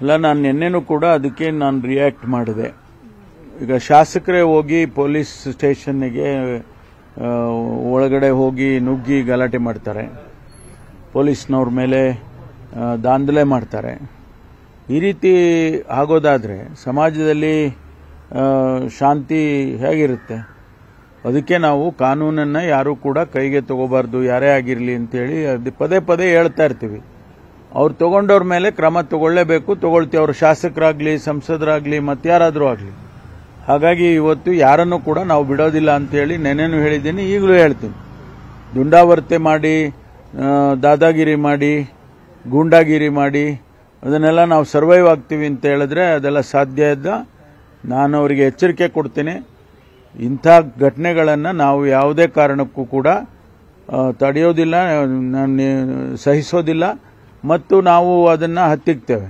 ಇಲ್ಲ ನಾನು ನಿನ್ನೆನೂ ಕೂಡ ಅದಕ್ಕೆ ನಾನು ರಿಯಾಕ್ಟ್ ಮಾಡಿದೆ ಈಗ ಶಾಸಕರೇ ಹೋಗಿ ಪೊಲೀಸ್ ಸ್ಟೇಷನ್ಗೆ ಒಳಗಡೆ ಹೋಗಿ ನುಗ್ಗಿ ಗಲಾಟೆ ಮಾಡ್ತಾರೆ ಪೊಲೀಸ್ನವ್ರ ಮೇಲೆ ದಾಂಧಲೆ ಮಾಡ್ತಾರೆ ಈ ರೀತಿ ಆಗೋದಾದರೆ ಸಮಾಜದಲ್ಲಿ ಶಾಂತಿ ಹೇಗಿರುತ್ತೆ ಅದಕ್ಕೆ ನಾವು ಕಾನೂನನ್ನು ಯಾರೂ ಕೂಡ ಕೈಗೆ ತಗೋಬಾರ್ದು ಯಾರೇ ಆಗಿರಲಿ ಅಂತೇಳಿ ಅದು ಪದೇ ಪದೇ ಹೇಳ್ತಾ ಇರ್ತೀವಿ ಅವ್ರು ತಗೊಂಡವ್ರ ಮೇಲೆ ಕ್ರಮ ತಗೊಳ್ಳೇಬೇಕು ತಗೊಳ್ತೀವಿ ಅವರು ಶಾಸಕರಾಗಲಿ ಸಂಸದರಾಗಲಿ ಯಾರಾದರೂ ಆಗಲಿ ಹಾಗಾಗಿ ಇವತ್ತು ಯಾರನ್ನು ಕೂಡ ನಾವು ಬಿಡೋದಿಲ್ಲ ಅಂತೇಳಿ ನೆನೆನೂ ಹೇಳಿದ್ದೀನಿ ಈಗಲೂ ಹೇಳ್ತೀನಿ ದುಂಡಾವರ್ತೆ ಮಾಡಿ ದಾದಾಗಿರಿ ಮಾಡಿ ಗೂಂಡಾಗಿರಿ ಮಾಡಿ ಅದನ್ನೆಲ್ಲ ನಾವು ಸರ್ವೈವ್ ಆಗ್ತೀವಿ ಅಂತ ಹೇಳಿದ್ರೆ ಅದೆಲ್ಲ ಸಾಧ್ಯ ಇದ್ದ ನಾನು ಅವರಿಗೆ ಎಚ್ಚರಿಕೆ ಕೊಡ್ತೀನಿ ಇಂಥ ಘಟನೆಗಳನ್ನು ನಾವು ಯಾವುದೇ ಕಾರಣಕ್ಕೂ ಕೂಡ ತಡೆಯೋದಿಲ್ಲ ನಾನು ಸಹಿಸೋದಿಲ್ಲ ಮತ್ತು ನಾವು ಅದನ್ನು ಹತ್ತಿಕ್ತೇವೆ